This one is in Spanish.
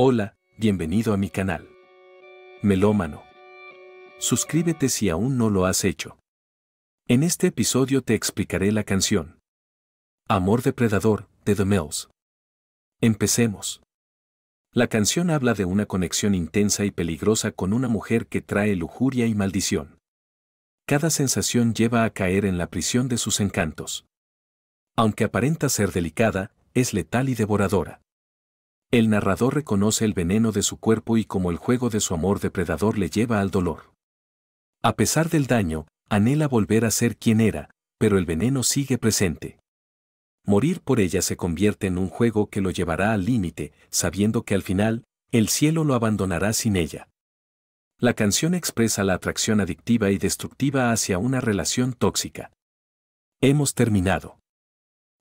Hola, bienvenido a mi canal. Melómano. Suscríbete si aún no lo has hecho. En este episodio te explicaré la canción Amor Depredador de The Mills. Empecemos. La canción habla de una conexión intensa y peligrosa con una mujer que trae lujuria y maldición. Cada sensación lleva a caer en la prisión de sus encantos. Aunque aparenta ser delicada, es letal y devoradora. El narrador reconoce el veneno de su cuerpo y cómo el juego de su amor depredador le lleva al dolor. A pesar del daño, anhela volver a ser quien era, pero el veneno sigue presente. Morir por ella se convierte en un juego que lo llevará al límite, sabiendo que al final, el cielo lo abandonará sin ella. La canción expresa la atracción adictiva y destructiva hacia una relación tóxica. Hemos terminado.